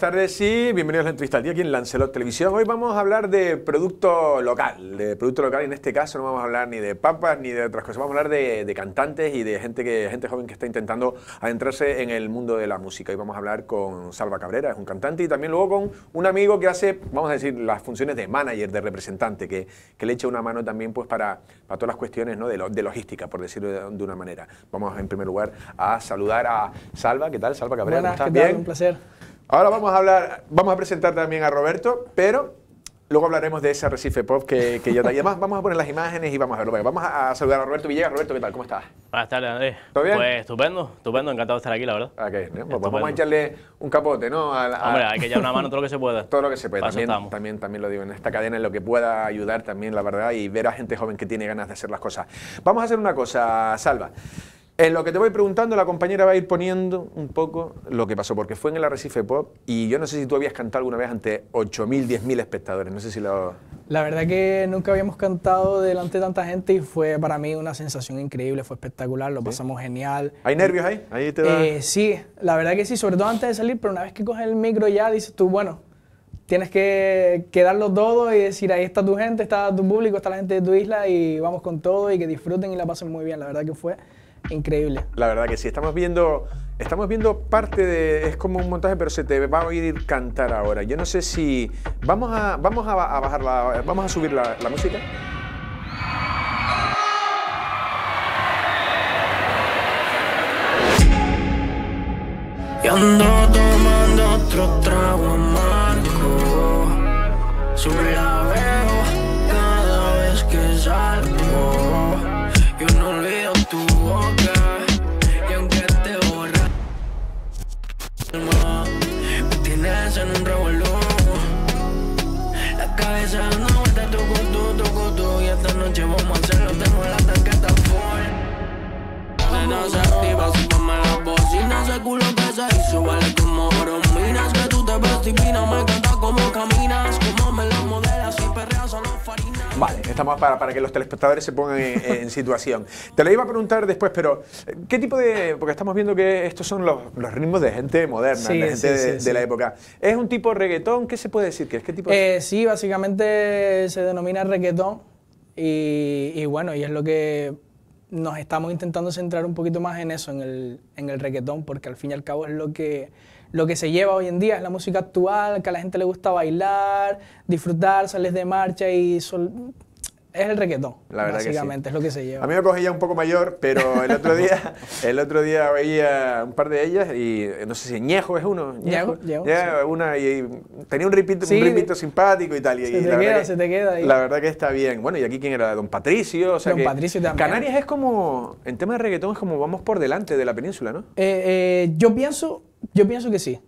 tardes y bienvenidos a la entrevista al día aquí en Lancelot Televisión. Hoy vamos a hablar de producto local, de producto local y en este caso no vamos a hablar ni de papas ni de otras cosas, vamos a hablar de, cantantes y de gente, que, gente joven que está intentando adentrarse en el mundo de la música. Hoy vamos a hablar con Salva Cabrera, es un cantante, y también luego con un amigo que hace, vamos a decir, las funciones de manager, de representante, que, que le echa una mano también pues para, para todas las cuestiones ¿no? de, de, logística, por decirlo de, una manera. Vamos en primer lugar a saludar a Salva, ¿qué tal? Salva Cabrera, Buenas, ¿cómo estás? Bien, un placer. Ahora vamos a hablar, vamos a presentar también a Roberto, pero luego hablaremos de ese Recife Pop que, que ya está. vamos a poner las imágenes y vamos a verlo. vamos a saludar a Roberto Villegas. Roberto, ¿qué tal? ¿Cómo estás? Buenas tardes, Andrés. ¿Todo bien? Pues estupendo, estupendo, encantado de estar aquí, la verdad. Okay, ah, pues vamos a echarle un capote, ¿no? Hombre, hay que echar una mano todo lo que se pueda. todo lo que se pueda. También, también, también, lo digo, en esta cadena es lo que pueda ayudar también, la verdad, y ver a gente joven que tiene ganas de hacer las cosas. Vamos a hacer una cosa, Salva. En lo que te voy preguntando, la compañera va a ir poniendo un poco lo que pasó, porque fue en el Arrecife Pop y yo no sé si tú habías cantado alguna vez ante 8.000, 10.000 espectadores, no sé si lo... La verdad que nunca habíamos cantado delante de tanta gente y fue para mí una sensación increíble, fue espectacular, lo pasamos genial. ¿Hay nervios ahí? ¿Ahí te da... Eh, sí, la verdad que sí, sobre todo antes de salir, pero una vez que coges el micro ya dices tú, bueno, tienes que, quedarlo todo y decir, ahí está tu gente, está tu público, está la gente de tu isla y vamos con todo y que disfruten y la pasen muy bien, la verdad que fue Increíble. La verdad que sí, estamos viendo, estamos viendo parte de, es como un montaje, pero se te va a oír cantar ahora. Yo no sé si, vamos a, vamos a, bajar la, vamos a subir la, música. Y ando otro trago sobre la veo cada vez que salgo. vale estamos para, para que los telespectadores se pongan en, situación. Te lo iba a preguntar después, pero eh, ¿qué tipo de...? Porque estamos viendo que estos son los, los ritmos de gente moderna, de gente de, la época. ¿Es un tipo reggaetón? ¿Qué se puede decir ¿Qué tipo eh, sí, básicamente se denomina reggaetón y, bueno, y es lo que nos estamos intentando centrar un poquito más en eso, en el, en el reggaetón, porque al fin y al cabo es lo que, lo que se lleva hoy en día, es la música actual, que a la gente le gusta bailar, disfrutar, sales de marcha y sol, es el reggaetón. La verdad básicamente, es lo que se lleva. A mí me cogía un poco mayor, pero el otro día, el otro día veía un par de ellas y no sé si Ñejo es uno. Ñejo, una y, tenía un ripito, simpático y tal. Y, se te la queda, se te queda. Ahí. La verdad que está bien. Bueno, y aquí quién era, Don Patricio. O Don Patricio también. Canarias es como, en tema de reggaetón es como vamos por delante de la península, ¿no? Eh, eh, yo pienso, yo pienso que sí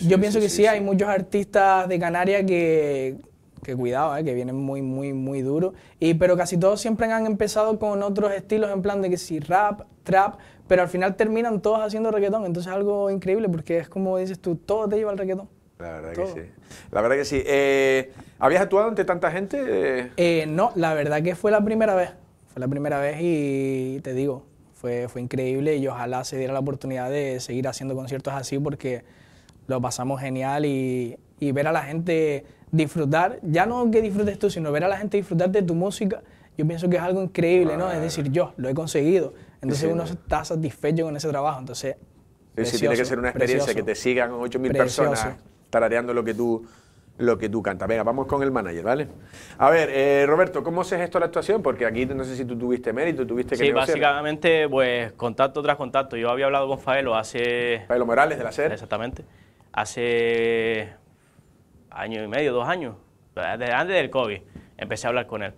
yo pienso que sí, hay muchos artistas de Canarias que que cuidado, eh, que viene muy, muy, muy duro. Y, pero casi todos siempre han empezado con otros estilos en plan de que si rap, trap, pero al final terminan todos haciendo reggaetón. Entonces es algo increíble porque es como dices tú, todo te lleva al reggaetón. La verdad que sí. La verdad que sí. Eh, ¿Habías actuado ante tanta gente? Eh, no, la verdad que fue la primera vez. Fue la primera vez y te digo, fue, fue increíble y ojalá se diera la oportunidad de seguir haciendo conciertos así porque lo pasamos genial y, y ver a la gente disfrutar, ya no que disfrutes tú, sino ver a la gente disfrutar de tu música, yo pienso que es algo increíble, ¿no? Es decir, yo lo he conseguido. Entonces uno está satisfecho con ese trabajo. Entonces, precioso, sí, tiene que ser una experiencia que te sigan 8.000 personas tarareando lo que tú lo que tú cantas. Venga, vamos con el manager, ¿vale? A ver, eh, Roberto, ¿cómo haces esto la actuación? Porque aquí no sé si tú tuviste mérito, tuviste que Sí, básicamente, pues, contacto tras contacto. Yo había hablado con Faelo hace... Faelo Morales, de la SER. Exactamente. Hace año y medio, dos años, antes del COVID, empecé a hablar con él.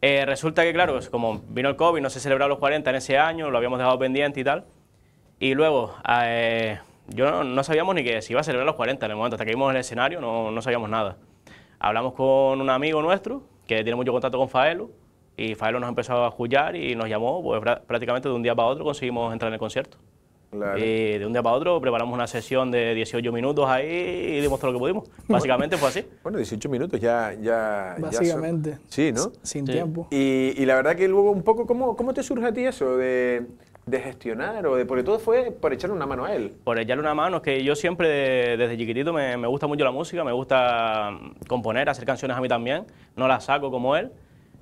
Eh, resulta que, claro, pues, como vino el COVID, no se celebraron los 40 en ese año, lo habíamos dejado pendiente y tal. Y luego, eh, yo no, sabíamos ni que se iba a celebrar los 40 en el momento, hasta que vimos el escenario no, no sabíamos nada. Hablamos con un amigo nuestro que tiene mucho contacto con Faelo y Faelo nos empezó a escuchar y nos llamó, pues prácticamente de un día para otro conseguimos entrar en el concierto. Y eh, de un día para otro preparamos una sesión de 18 minutos ahí y demostró lo que pudimos. Básicamente fue así. Bueno, 18 minutos ya... ya Básicamente. sí, ¿no? Sin tiempo. Y, y, la verdad que luego un poco, ¿cómo, cómo te surge a ti eso de, de, gestionar? o de Porque todo fue por echarle una mano a él. Por echarle una mano, es que yo siempre desde chiquitito me, me gusta mucho la música, me gusta mm, componer, hacer canciones a mí también. No las saco como él.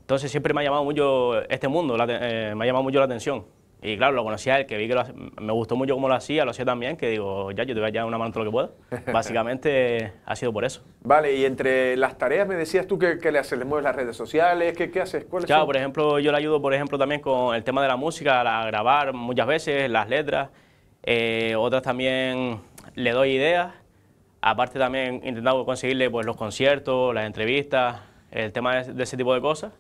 Entonces siempre me ha llamado mucho este mundo, eh, me ha llamado mucho la atención. Y claro, lo conocía él, que vi que me gustó mucho cómo lo hacía, lo hacía también, que digo, ya, yo te voy a echar una mano todo lo que pueda. Básicamente ha sido por eso. Vale, y entre las tareas me decías tú que, que le haces, le mueves las redes sociales, ¿qué, haces? ¿Cuáles claro, por ejemplo, yo le ayudo, por ejemplo, también con el tema de la música, a grabar muchas veces, las letras. Eh, otras también le doy ideas. Aparte también intentando conseguirle pues, los conciertos, las entrevistas, el tema de ese tipo de cosas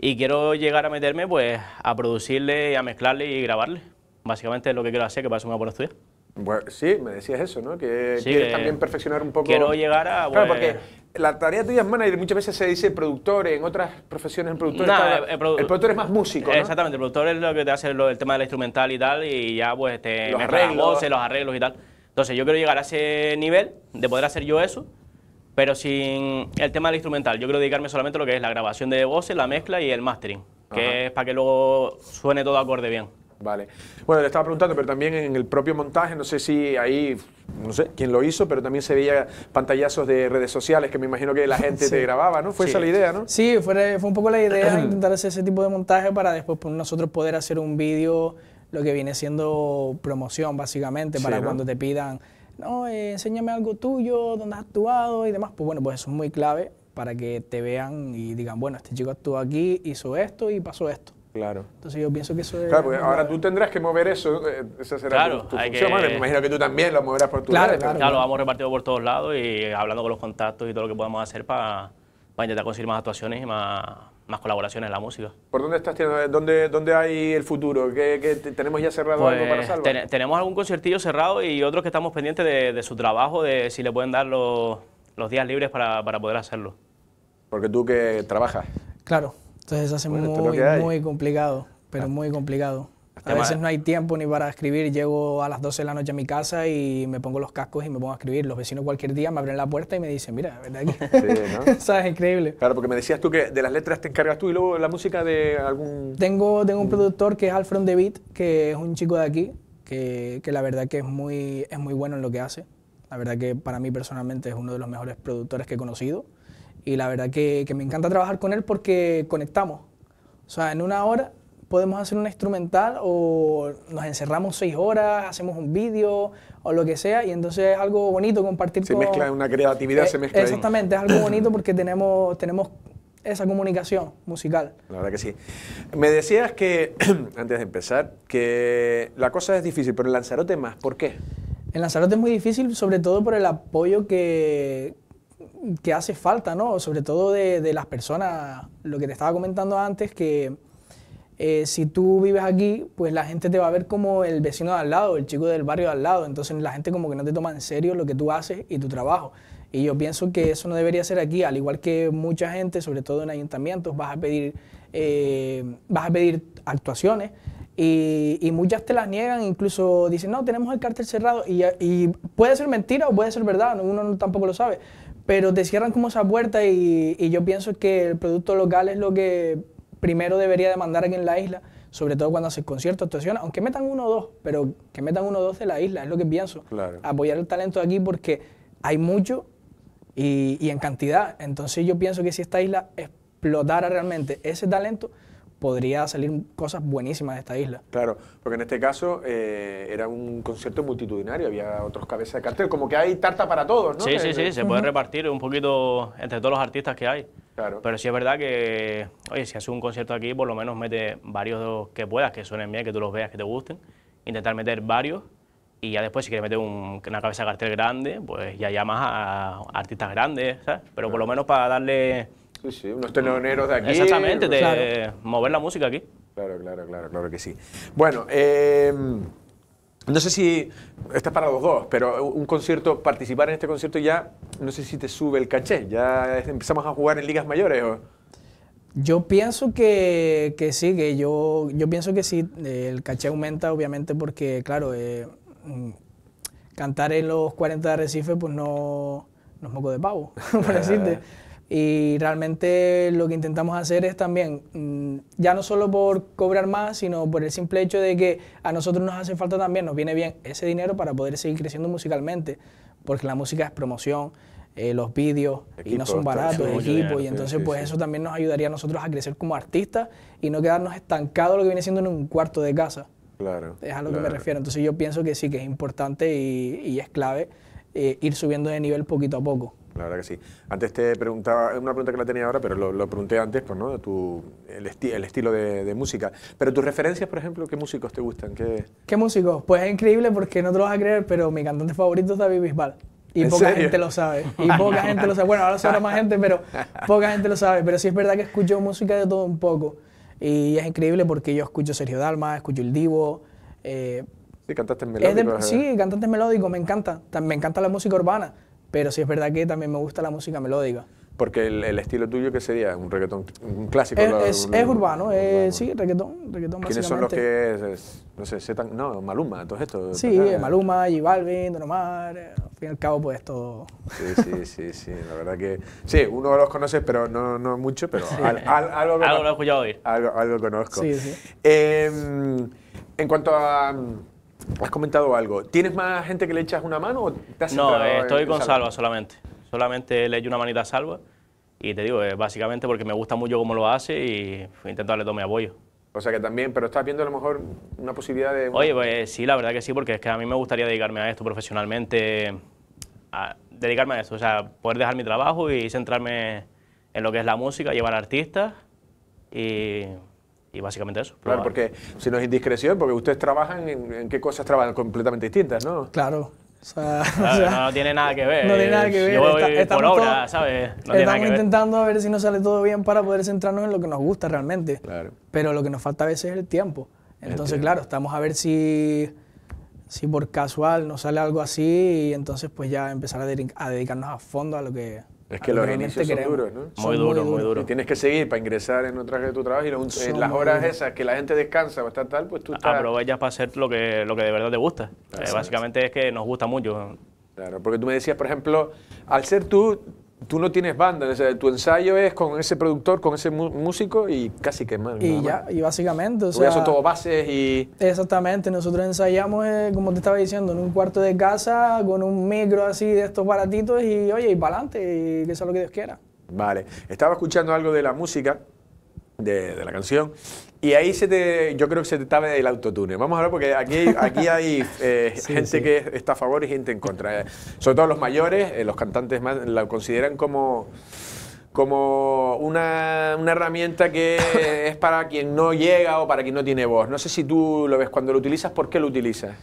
y quiero llegar a meterme pues a producirle, a mezclarle y grabarle. Básicamente es lo que quiero hacer, que pase una buena estudiar. Bueno, sí, me decías eso, ¿no? Que quieres también perfeccionar un poco. Quiero llegar a. Claro, pues, porque la tarea tuya es manager, muchas veces se dice productor, en otras profesiones el productor. Eh, eh, el, productor es más músico. Exactamente, el productor es lo que te hace el tema del instrumental y tal, y ya pues te los arreglos. los arreglos y tal. Entonces yo quiero llegar a ese nivel de poder hacer yo eso pero sin el tema del instrumental. Yo quiero dedicarme solamente a lo que es la grabación de voces, la mezcla y el mastering, que es para que luego suene todo acorde bien. Vale. Bueno, le estaba preguntando, pero también en el propio montaje, no sé si ahí, no sé quién lo hizo, pero también se veía pantallazos de redes sociales que me imagino que la gente te grababa, ¿no? Fue esa la idea, ¿no? Sí, fue, fue un poco la idea intentar hacer ese tipo de montaje para después nosotros poder hacer un vídeo, lo que viene siendo promoción, básicamente, para cuando te pidan no, eh, enséñame algo tuyo, dónde has actuado y demás. Pues bueno, pues eso es muy clave para que te vean y digan, bueno, este chico actuó aquí, hizo esto y pasó esto. Claro. Entonces yo pienso que eso es... Claro, porque ahora tú tendrás que mover eso, eh, esa será tu, función, que... me imagino que tú también lo moverás por tu claro, lado. Claro, claro, lo vamos repartido por todos lados y hablando con los contactos y todo lo que podamos hacer para, para intentar conseguir más actuaciones y más, más colaboraciones en la música. ¿Por dónde estás ¿Dónde, hay el futuro? ¿Qué, tenemos ya cerrado algo para pues, tenemos algún conciertillo cerrado y otros que estamos pendientes de, su trabajo, de si le pueden dar los, días libres para, poder hacerlo. Porque tú que trabajas. Claro, entonces hace muy, muy complicado, pero muy complicado. A veces no hay tiempo ni para escribir. Llego a las 12 de la noche a mi casa y me pongo los cascos y me pongo a escribir. Los vecinos cualquier día me abren la puerta y me dicen, mira, ¿verdad? Sí, ¿no? es Increíble. Claro, porque me decías tú que de las letras te encargas tú y luego la música de algún... Tengo, tengo un mm. productor que es Alfred De que es un chico de aquí, que, que, la verdad que es muy, es muy bueno en lo que hace. La verdad que para mí personalmente es uno de los mejores productores que he conocido. Y la verdad que, que me encanta trabajar con él porque conectamos. O sea, en una hora podemos hacer un instrumental o nos encerramos seis horas, hacemos un vídeo o lo que sea y entonces es algo bonito compartir. Se con, mezcla una creatividad, eh, se mezcla. Exactamente, es algo bonito porque tenemos, tenemos esa comunicación musical. La verdad que sí. Me decías que, antes de empezar, que la cosa es difícil, pero en Lanzarote más, ¿por qué? En Lanzarote es muy difícil, sobre todo por el apoyo que, que hace falta, ¿no? Sobre todo de, de las personas, lo que te estaba comentando antes, que eh, si tú vives aquí, pues la gente te va a ver como el vecino de al lado, el chico del barrio de al lado. Entonces la gente como que no te toma en serio lo que tú haces y tu trabajo. Y yo pienso que eso no debería ser aquí, al igual que mucha gente, sobre todo en ayuntamientos, vas a pedir, eh, vas a pedir actuaciones y, muchas te las niegan, incluso dicen, no, tenemos el cártel cerrado. Y, puede ser mentira o puede ser verdad, uno tampoco lo sabe, pero te cierran como esa puerta y yo pienso que el producto local es lo que primero debería demandar aquí en la isla, sobre todo cuando hace conciertos, actuaciones, aunque metan uno o dos, pero que metan uno o dos de la isla, es lo que pienso. Apoyar el talento de aquí porque hay mucho y, en cantidad. Entonces yo pienso que si esta isla explotara realmente ese talento, podría salir cosas buenísimas de esta isla. Claro, porque en este caso eh, era un concierto multitudinario, había otros cabezas de cartel, como que hay tarta para todos, ¿no? Sí, sí, sí, se puede repartir un poquito entre todos los artistas que hay. Pero sí es verdad que, oye, si haces un concierto aquí, por lo menos mete varios que puedas, que suenen bien, que tú los veas, que te gusten. Intentar meter varios y ya después si quieres meter una cabeza de cartel grande, pues ya llamas a artistas grandes, ¿sabes? Pero por lo menos para darle... Sí, sí, unos teloneros de aquí. Exactamente, de mover la música aquí. Claro, claro, claro, claro que sí. Bueno, eh... No sé si, está para los dos, pero un concierto, participar en este concierto ya, no sé si te sube el caché, ya empezamos a jugar en ligas mayores. Yo pienso que, que, sí, que yo, yo pienso que sí, eh, el caché aumenta obviamente porque, claro, eh, mm, cantar en los 40 de Recife pues no, no es moco de pavo, por decirte. Y realmente lo que intentamos hacer es también, mm, ya no solo por cobrar más, sino por el simple hecho de que a nosotros nos hace falta también, nos viene bien ese dinero para poder seguir creciendo musicalmente, porque la música es promoción, eh, los vídeos, y no son baratos, equipo, y entonces pues eso también nos ayudaría a nosotros a crecer como artistas y no quedarnos estancados lo que viene siendo en un cuarto de casa. Claro. Es a lo que me refiero. Entonces yo pienso que sí, que es importante y, es clave eh, ir subiendo de nivel poquito a poco la verdad que sí. Antes te preguntaba, una pregunta que la tenía ahora, pero lo, pregunté antes, pues, ¿no? Tu, el, el estilo de, música. Pero tus referencias, por ejemplo, ¿qué músicos te gustan? ¿Qué, ¿Qué músicos? Pues es increíble porque no te lo vas a creer, pero mi cantante favorito es David Bisbal. Y poca gente lo sabe. Y poca gente lo sabe. Bueno, ahora sabrá más gente, pero poca gente lo sabe. Pero sí es verdad que escucho música de todo un poco. Y es increíble porque yo escucho Sergio Dalma, escucho El Divo. Eh, sí, cantantes melódicos. Sí, eh. cantantes melódicos, me encanta. Me encanta la música urbana pero sí es verdad que también me gusta la música melódica. Porque el, estilo tuyo, ¿qué sería? ¿Un reggaetón? ¿Un clásico? Es, eh, urbano, sí, reggaetón, reggaetón ¿Quiénes son los que, no sé, Zetan, no, Maluma, todos estos. Sí, Maluma, eh. J Balvin, Don Omar, eh, al fin y al cabo, pues todo. Sí, sí, sí, sí, la verdad que, sí, uno los conoce, pero no, no mucho, pero algo, algo lo he escuchado hoy. Algo, algo conozco. Sí, sí. Em, en cuanto a Has comentado algo. ¿Tienes más gente que le echas una mano o te has No, eh, estoy con salva? solamente. Solamente le echo una manita a Salva y te digo, eh, básicamente porque me gusta mucho cómo lo hace y intento darle todo mi apoyo. O sea que también, pero estás viendo a lo mejor una posibilidad de... Oye, pues sí, la verdad que sí, porque es que a mí me gustaría dedicarme a esto profesionalmente, a dedicarme a esto, o sea, poder dejar mi trabajo y centrarme en lo que es la música, llevar artistas y y básicamente eso. Claro, porque si no es indiscreción, porque ustedes trabajan en, qué cosas trabajan completamente distintas, ¿no? Claro. no, tiene nada que ver. No tiene nada que ver. por obra, ¿sabes? estamos intentando a ver si nos sale todo bien para poder centrarnos en lo que nos gusta realmente. Claro. Pero lo que nos falta a veces es el tiempo. Entonces, claro, estamos a ver si, si por casual nos sale algo así y entonces pues ya empezar a, dedicarnos a fondo a lo que, es que los inicios son duros, ¿no? Muy duro muy Duro. tienes que seguir para ingresar en otra de tu trabajo y en las horas esas que la gente descansa o está tal, pues tú estás... Aprovechas para hacer lo que, lo que de verdad te gusta. Eh, básicamente es que nos gusta mucho. Claro, porque tú me decías, por ejemplo, al ser tú tú no tienes banda, o tu ensayo es con ese productor, con ese músico y casi que más. Y ya, y básicamente, o sea, son todo bases y... Exactamente, nosotros ensayamos, eh, como te estaba diciendo, en un cuarto de casa, con un micro así de estos baratitos y oye, y para adelante, y que sea lo que Dios quiera. Vale, estaba escuchando algo de la música, de la canción, y ahí se te, yo creo que se te estaba el autotune. Vamos a ver, porque aquí, aquí hay eh, gente que está a favor y gente en contra. Eh. Sobre todo los mayores, eh, los cantantes más, lo consideran como, como una, herramienta que es para quien no llega o para quien no tiene voz. No sé si tú lo ves, cuando lo utilizas, ¿por qué lo utilizas?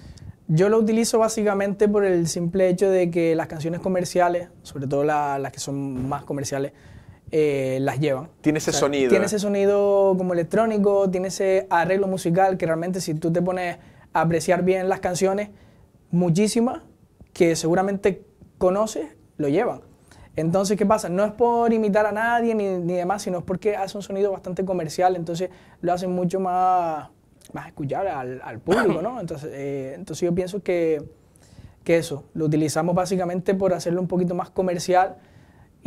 Yo lo utilizo básicamente por el simple hecho de que las canciones comerciales, sobre todo las que son más comerciales, eh, las llevan. Tiene ese sonido. Tiene ese sonido como electrónico, tiene ese arreglo musical que realmente si tú te pones a apreciar bien las canciones, muchísimas que seguramente conoces, lo llevan. Entonces, ¿qué pasa? No es por imitar a nadie ni, demás, sino es porque hace un sonido bastante comercial, entonces lo hacen mucho más, más escuchable al, al público, ¿no? Entonces, eh, entonces yo pienso que, que eso, lo utilizamos básicamente por hacerlo un poquito más comercial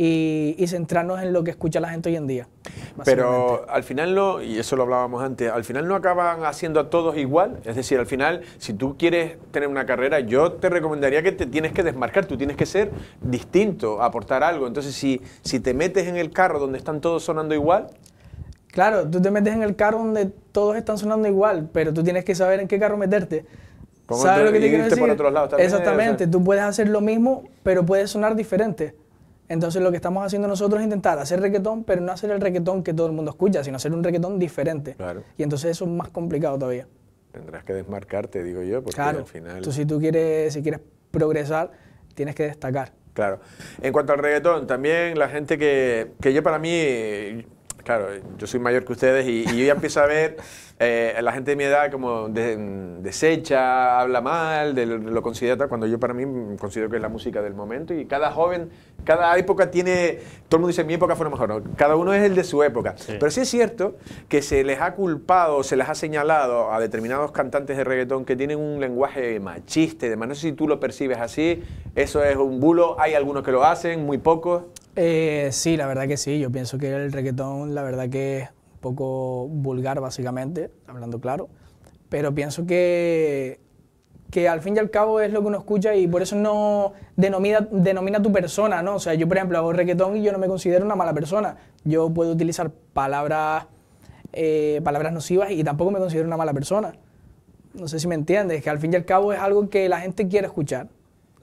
y, centrarnos en lo que escucha la gente hoy en día. Pero al final no, y eso lo hablábamos antes, al final no acaban haciendo a todos igual. Es decir, al final, si tú quieres tener una carrera, yo te recomendaría que te tienes que desmarcar, tú tienes que ser distinto, aportar algo. Entonces, si, si te metes en el carro donde están todos sonando igual, Claro, tú te metes en el carro donde todos están sonando igual, pero tú tienes que saber en qué carro meterte. ¿Sabes lo que te quiero decir? Por otros lados, Exactamente, tú puedes hacer lo mismo, pero puedes sonar diferente. Entonces lo que estamos haciendo nosotros es intentar hacer reggaetón, pero no hacer el reggaetón que todo el mundo escucha, sino hacer un reggaetón diferente. Y entonces eso es más complicado todavía. Tendrás que desmarcarte, digo yo, porque al final... si tú quieres, si quieres progresar, tienes que destacar. Claro. En cuanto al reggaetón, también la gente que, que yo para mí, claro, yo soy mayor que ustedes y, yo ya empiezo a ver a eh, la gente de mi edad como desecha, habla mal, lo considera cuando yo para mí considero que es la música del momento y cada joven, cada época tiene, todo el mundo dice mi época fue mejor, ¿no? cada uno es el de su época. Pero sí es cierto que se les ha culpado, se les ha señalado a determinados cantantes de reggaetón que tienen un lenguaje machista De más No sé si tú lo percibes así, eso es un bulo, hay algunos que lo hacen, muy pocos. Eh, sí, la verdad que sí. Yo pienso que el reggaetón, la verdad que es un poco vulgar, básicamente, hablando claro. Pero pienso que, que al fin y al cabo es lo que uno escucha y por eso no denomina, denomina tu persona, ¿no? O sea, yo, por ejemplo, hago reggaetón y yo no me considero una mala persona. Yo puedo utilizar palabras, eh, palabras nocivas y tampoco me considero una mala persona. No sé si me entiendes, que al fin y al cabo es algo que la gente quiere escuchar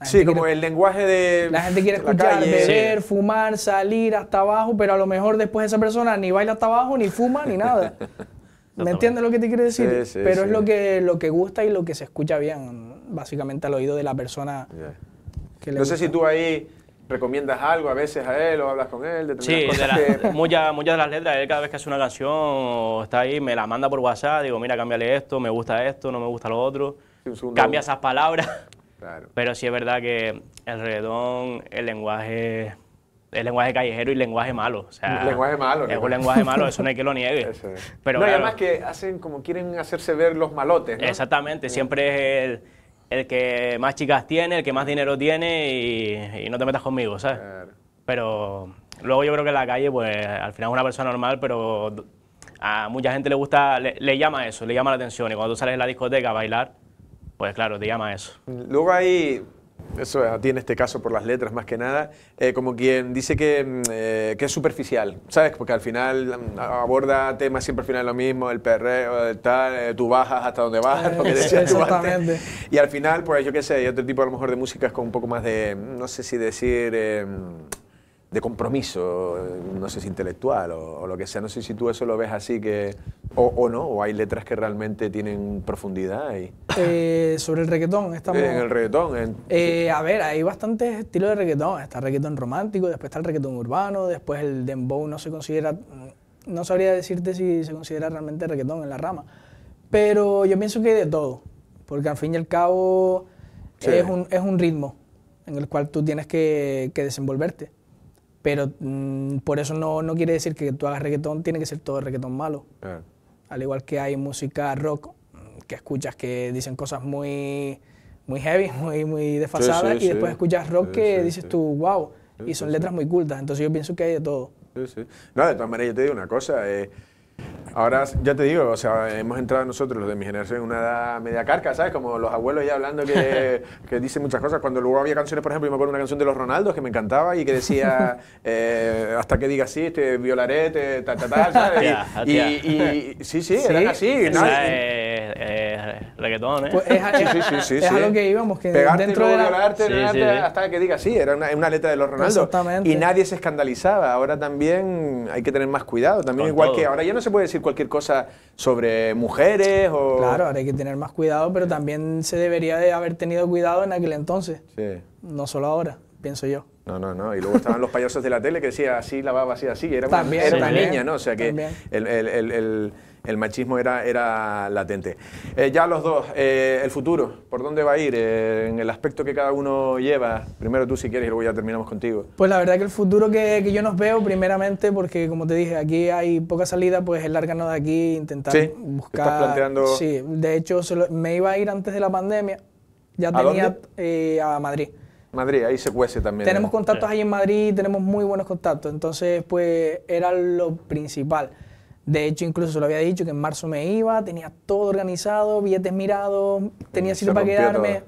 sí, como el lenguaje de. La gente quiere escuchar, beber, fumar, salir hasta abajo, pero a lo mejor después esa persona ni baila hasta abajo, ni fuma, ni nada. ¿Me entiendes lo que te quiero decir? pero es lo que, lo que gusta y lo que se escucha bien, básicamente al oído de la persona que le No sé si tú ahí recomiendas algo a veces a él o hablas con él. De sí, cosas muchas, muchas de las letras, él cada vez que hace una canción está ahí, me la manda por WhatsApp, digo, mira, cámbiale esto, me gusta esto, no me gusta lo otro. cambia esas palabras. Pero sí es verdad que el redón el lenguaje El lenguaje callejero y lenguaje malo. O sea, lenguaje malo. Es un lenguaje malo, eso no hay que lo niegue. Pero además que hacen como quieren hacerse ver los malotes. Exactamente, siempre es el, que más chicas tiene, el que más dinero tiene y, no te metas conmigo, ¿sabes? Pero luego yo creo que en la calle, pues al final es una persona normal, pero a mucha gente le gusta, le, llama eso, le llama la atención. Y cuando tú sales de la discoteca a bailar, pues claro, te llama eso. Luego hay, eso a ti en este caso por las letras más que nada, eh, como quien dice mm, eh, que, es superficial, ¿sabes? Porque al final mm, aborda temas siempre al final lo mismo, el perreo, tal, eh, tú bajas hasta donde bajas, lo que Y al final, pues yo qué sé, hay otro tipo a lo mejor de música es con un poco más de, mm, no sé si decir de compromiso, eh, no sé si intelectual o, lo que sea. No sé si tú eso lo ves así que, o, no, o hay letras que realmente tienen profundidad. Y... Eh, sobre el reggaetón, estamos... Eh, en el reggaetón. a ver, hay bastantes estilos de reggaetón. Está el reggaetón romántico, después está el reggaetón urbano, después el dembow no se considera, mm, no sabría decirte si se considera realmente reggaetón en la rama. Pero yo pienso que de todo, porque al fin y al cabo es, un, es, un, ritmo en el cual tú tienes que desenvolverte. Pero mm, por eso no, no, quiere decir que tú hagas reggaetón, tiene que ser todo reggaetón malo. Ah. Al igual que hay música rock mm, que escuchas que dicen cosas muy, muy heavy, muy, muy desfasadas, y después escuchas rock que dices tú, wow, y son letras muy cultas. Entonces yo pienso que hay de todo. No, de todas maneras, yo te digo una cosa. Eh, Ahora, ya te digo, o sea, hemos entrado nosotros, los de mi generación, en una edad media carca, ¿sabes? Como los abuelos ya hablando que, dicen muchas cosas. Cuando luego había canciones, por ejemplo, yo me acuerdo una canción de los Ronaldos que me encantaba y que decía, eh, hasta que digas sí, te violaré, te ta ¿sabes? y, sí, sí, eran así. ¿no? Eh, la ¿eh? es, pues es a lo que íbamos, que dentro de hasta que diga, sí, era una, letra de los Ronaldo. Y nadie se escandalizaba. Ahora también hay que tener más cuidado. También igual que ahora ya no se puede decir cualquier cosa sobre mujeres Claro, ahora hay que tener más cuidado, pero también se debería de haber tenido cuidado en aquel entonces. No solo ahora, pienso yo. No, no, no. Y luego estaban los payasos de la tele que decía así, lavaba así, así. Era, era una niña, ¿no? O sea que el, machismo era, era latente. Eh, ya los dos, eh, el futuro, ¿por dónde va a ir? Eh, en el aspecto que cada uno lleva. Primero tú si quieres y luego ya terminamos contigo. Pues la verdad que el futuro que, yo nos veo, primeramente, porque como te dije, aquí hay poca salida, pues el largarnos de aquí, intentar buscar... Estás planteando... Sí, de hecho me iba a ir antes de la pandemia. Ya tenía a Madrid. Madrid, ahí se cuece también. Tenemos contactos ahí en Madrid, tenemos muy buenos contactos, entonces pues era lo principal. De hecho, incluso se lo había dicho que en marzo me iba, tenía todo organizado, billetes mirados, tenía sitio para quedarme.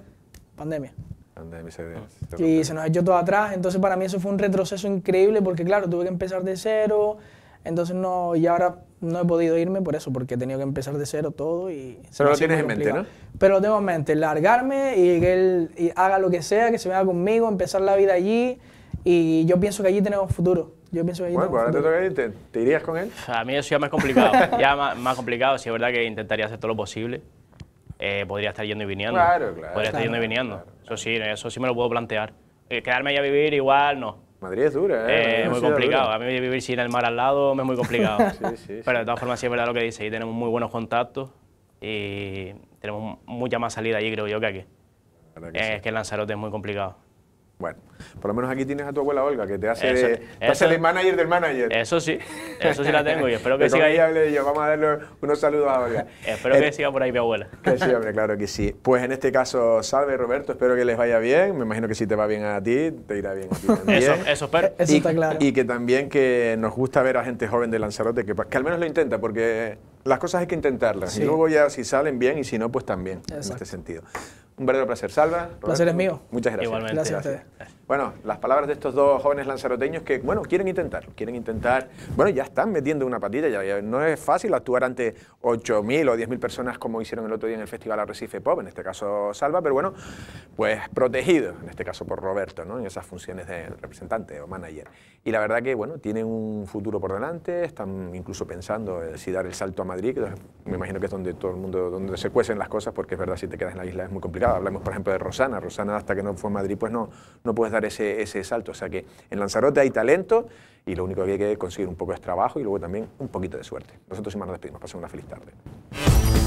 Pandemia. Pandemia se, ah. y se nos echó todo atrás, entonces para mí eso fue un retroceso increíble porque claro, tuve que empezar de cero, entonces no, y ahora no he podido irme por eso, porque he tenido que empezar de cero todo y... Pero lo tienes en mente, ¿no? Pero lo tengo en mente, largarme y que él haga lo que sea, que se venga conmigo, empezar la vida allí y yo pienso que allí tenemos futuro. Yo pienso que bueno, tenemos te te, irías con él? A mí eso ya me es complicado, ya más, complicado, Si es verdad que intentaría hacer todo lo posible. Eh, podría estar yendo y viniendo. Claro, claro. Podría estar yendo y viniendo. eso sí, eso sí me lo puedo plantear. Eh, quedarme allá a vivir igual, no. Madrid es dura, ¿eh? eh es muy complicado. A mí vivir sin el mar al lado me es muy complicado. Pero de todas formas, sí es verdad lo que dice. Y tenemos muy buenos contactos y tenemos mucha más salida allí, creo yo, que aquí. Eh, es que que Lanzarote es muy complicado. Bueno, por lo menos aquí tienes a tu abuela Olga, que te hace, eso, manager del manager. Eso sí, eso sí la tengo y espero que siga ahí. Hable Vamos a darle unos saludos a Olga. espero que eh, siga por ahí mi abuela. Que sí, claro que sí. Pues en este caso, salve Roberto, espero que les vaya bien. Me imagino que si te va bien a ti, te irá bien a ti eso, espero. Y, está claro. Y que también que nos gusta ver a gente joven de Lanzarote, que, al menos lo intenta, porque las cosas hay que intentarlas. Y luego ya si salen bien y si no, pues también, en este sentido. Un verdadero placer. Salva. placer es mío. Muchas gracias. Igualmente. Gracias a ustedes. Bueno, las palabras de estos dos jóvenes lanzaroteños que, bueno, quieren intentar, quieren intentar, bueno, ya están metiendo una patita, ya, no es fácil actuar ante 8.000 o 10.000 personas como hicieron el otro día en el Festival Arrecife Pop, en este caso Salva, pero bueno, pues protegido, en este caso por Roberto, ¿no? En esas funciones de representante o manager. Y la verdad que, bueno, tienen un futuro por delante, están incluso pensando si dar el salto a Madrid, me imagino que es donde todo el mundo, donde se cuecen las cosas, porque es verdad, si te quedas en la isla es muy complicado. Hablamos, por ejemplo, de Rosana. Rosana, hasta que no fue a Madrid, pues no, no puedes dar ese, ese salto. O sea que en Lanzarote hay talento y lo único que hay que conseguir un poco es trabajo y luego también un poquito de suerte. Nosotros y más nos despedimos. Pasen una feliz tarde.